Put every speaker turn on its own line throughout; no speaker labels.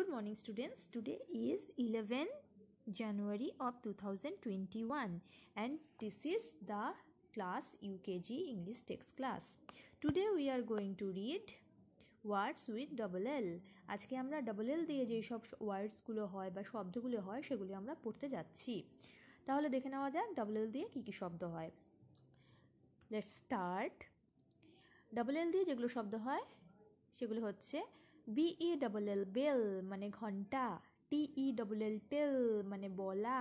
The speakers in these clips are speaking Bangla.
Good morning students Good morning students. Today is 11 January of 2021 and this is the class UKG English text class today we are going to read words with double L আজকে আমরা ডবল এল দিয়ে যেই সব ওয়ার্ডসগুলো হয় বা শব্দগুলো হয় সেগুলি আমরা পড়তে যাচ্ছি তাহলে দেখে নেওয়া যাক ডবল এল দিয়ে কী কী শব্দ হয় লেটস স্টার্ট ডবল এল দিয়ে যেগুলো শব্দ হয় সেগুলো হচ্ছে বিই ডবল এল বেল মানে ঘন্টা টি ই ডবল এল টেল মানে বলা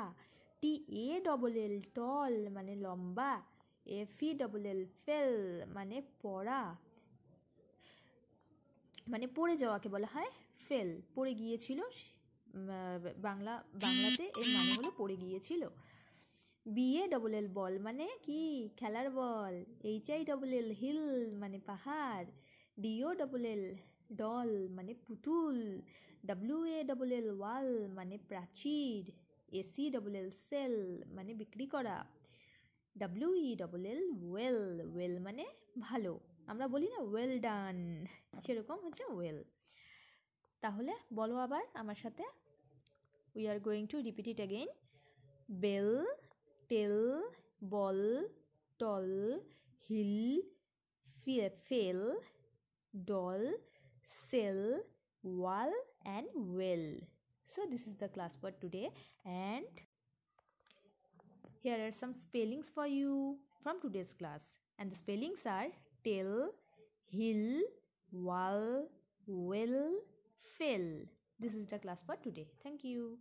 টি এ ডবল এল টল মানে লম্বা এফই ডবল এল ফেল মানে পড়া মানে পড়ে যাওয়াকে বলা হয় ফেল পড়ে গিয়েছিল বাংলা বাংলাতে এর মানে হলো পড়ে গিয়েছিল বিএ ডবল এল বল মানে কি খেলার ball H I double L hill মানে পাহাড় ডিও ডবল এল ডল মানে পুতুল ডাব্লিউ এ ডবল এল ওয়াল মানে প্রাচীর এসি ডবল এল সেল মানে বিক্রি করা W E double L well well মানে ভালো আমরা বলি না ওয়েল ডান সেরকম হচ্ছে ওয়েল তাহলে বলো আবার আমার সাথে we are going to repeat it again bell tell ball tall hill fell doll, sill, wall and will. So this is the class for today and here are some spellings for you from today's class and the spellings are till, hill, wall, will, fill. This is the class for today. Thank you.